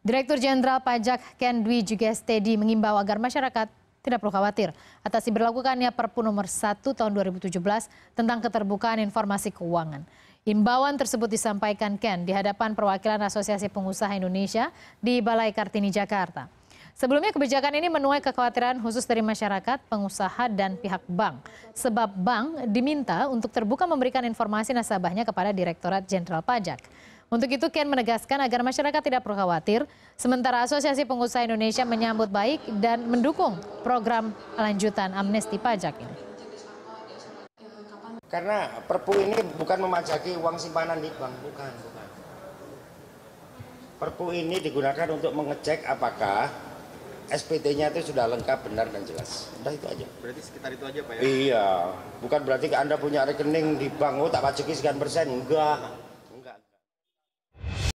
Direktur Jenderal Pajak Ken Dwi steady mengimbau agar masyarakat tidak perlu khawatir atas diberlakukannya Perpu nomor 1 tahun 2017 tentang keterbukaan informasi keuangan. Imbauan tersebut disampaikan Ken di hadapan perwakilan Asosiasi Pengusaha Indonesia di Balai Kartini, Jakarta. Sebelumnya kebijakan ini menuai kekhawatiran khusus dari masyarakat, pengusaha, dan pihak bank. Sebab bank diminta untuk terbuka memberikan informasi nasabahnya kepada Direktorat Jenderal Pajak. Untuk itu Ken menegaskan agar masyarakat tidak perlu khawatir, sementara Asosiasi Pengusaha Indonesia menyambut baik dan mendukung program lanjutan amnesti pajak ini. Karena perpu ini bukan memajaki uang simpanan di bank, bukan, bukan. Perpu ini digunakan untuk mengecek apakah SPT-nya itu sudah lengkap, benar dan jelas. Udah itu aja. Berarti sekitar itu aja Pak ya? Iya. Bukan berarti Anda punya rekening di bank, oh tak pajaki sekian persen. Enggak.